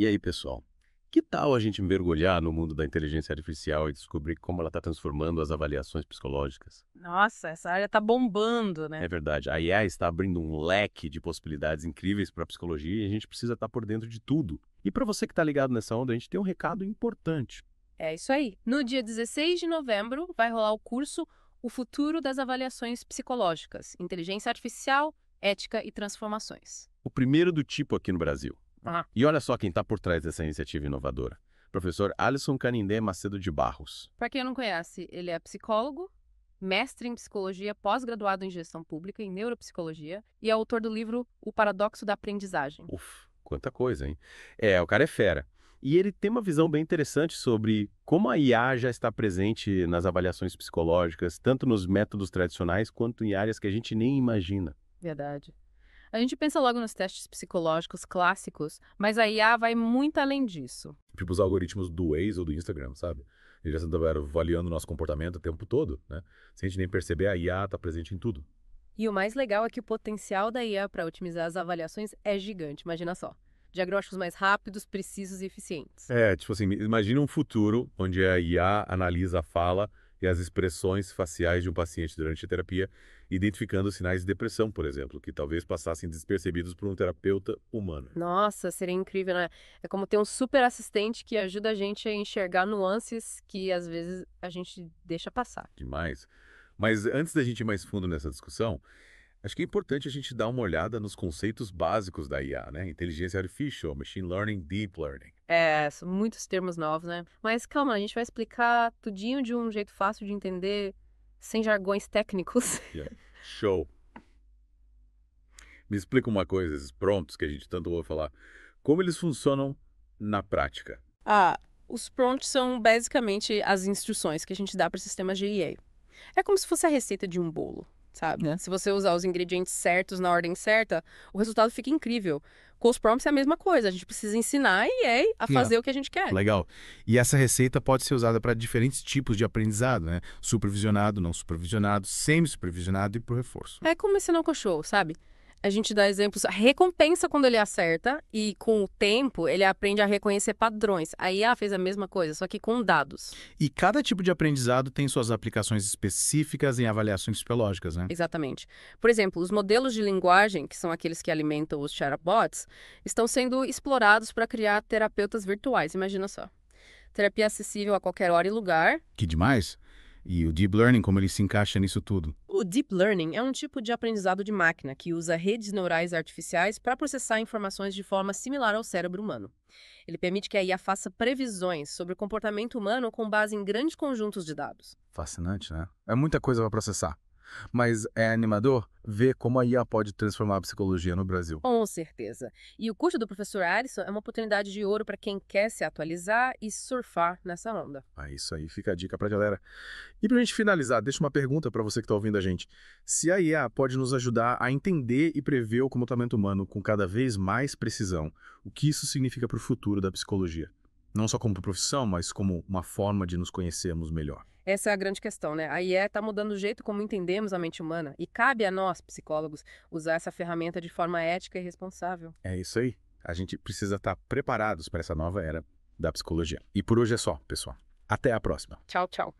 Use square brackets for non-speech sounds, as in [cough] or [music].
E aí, pessoal? Que tal a gente mergulhar no mundo da inteligência artificial e descobrir como ela está transformando as avaliações psicológicas? Nossa, essa área está bombando, né? É verdade. A IA está abrindo um leque de possibilidades incríveis para a psicologia e a gente precisa estar tá por dentro de tudo. E para você que está ligado nessa onda, a gente tem um recado importante. É isso aí. No dia 16 de novembro vai rolar o curso O Futuro das Avaliações Psicológicas, Inteligência Artificial, Ética e Transformações. O primeiro do tipo aqui no Brasil. E olha só quem está por trás dessa iniciativa inovadora. Professor Alisson Canindé Macedo de Barros. Para quem não conhece, ele é psicólogo, mestre em psicologia, pós-graduado em gestão pública e neuropsicologia e é autor do livro O Paradoxo da Aprendizagem. Uf, quanta coisa, hein? É, o cara é fera. E ele tem uma visão bem interessante sobre como a IA já está presente nas avaliações psicológicas, tanto nos métodos tradicionais quanto em áreas que a gente nem imagina. Verdade. A gente pensa logo nos testes psicológicos clássicos, mas a IA vai muito além disso. Tipo os algoritmos do Waze ou do Instagram, sabe? Eles estão avaliando nosso comportamento o tempo todo, né? Sem a gente nem perceber, a IA está presente em tudo. E o mais legal é que o potencial da IA para otimizar as avaliações é gigante, imagina só. Diagnósticos mais rápidos, precisos e eficientes. É, tipo assim, imagina um futuro onde a IA analisa a fala e as expressões faciais de um paciente durante a terapia, identificando sinais de depressão, por exemplo, que talvez passassem despercebidos por um terapeuta humano. Nossa, seria incrível, né? É como ter um super assistente que ajuda a gente a enxergar nuances que às vezes a gente deixa passar. Demais. Mas antes da gente ir mais fundo nessa discussão, Acho que é importante a gente dar uma olhada nos conceitos básicos da IA, né? Inteligência Artificial, Machine Learning, Deep Learning. É, são muitos termos novos, né? Mas calma, a gente vai explicar tudinho de um jeito fácil de entender, sem jargões técnicos. [laughs] Yeah. Show. Me explica uma coisa, esses prompts que a gente tanto ouve falar. Como eles funcionam na prática? Ah, os prompts são basicamente as instruções que a gente dá para sistemas de EA. É como se fosse a receita de um bolo sabe? É. Se você usar os ingredientes certos na ordem certa, o resultado fica incrível. Com os prompts é a mesma coisa, a gente precisa ensinar e aí a fazer é. o que a gente quer. Legal. E essa receita pode ser usada para diferentes tipos de aprendizado, né? Supervisionado, não supervisionado, semi-supervisionado e por reforço. É como ensinar o cachorro, sabe? a gente dá exemplos. recompensa quando ele acerta e com o tempo ele aprende a reconhecer padrões. A IA ah, fez a mesma coisa, só que com dados. E cada tipo de aprendizado tem suas aplicações específicas em avaliações psicológicas, né? Exatamente. Por exemplo, os modelos de linguagem, que são aqueles que alimentam os chatbots, estão sendo explorados para criar terapeutas virtuais. Imagina só. Terapia acessível a qualquer hora e lugar. Que demais! E o Deep Learning, como ele se encaixa nisso tudo? O Deep Learning é um tipo de aprendizado de máquina que usa redes neurais artificiais para processar informações de forma similar ao cérebro humano. Ele permite que a IA faça previsões sobre o comportamento humano com base em grandes conjuntos de dados. Fascinante, né? É muita coisa para processar. Mas é animador ver como a IA pode transformar a psicologia no Brasil. Com certeza. E o curso do professor Alisson é uma oportunidade de ouro para quem quer se atualizar e surfar nessa onda. Ah, isso aí fica a dica para a galera. E para a gente finalizar, deixa uma pergunta para você que está ouvindo a gente. Se a IA pode nos ajudar a entender e prever o comportamento humano com cada vez mais precisão, o que isso significa para o futuro da psicologia? Não só como profissão, mas como uma forma de nos conhecermos melhor. Essa é a grande questão, né? A IE está mudando o jeito como entendemos a mente humana e cabe a nós, psicólogos, usar essa ferramenta de forma ética e responsável. É isso aí. A gente precisa estar tá preparados para essa nova era da psicologia. E por hoje é só, pessoal. Até a próxima. Tchau, tchau.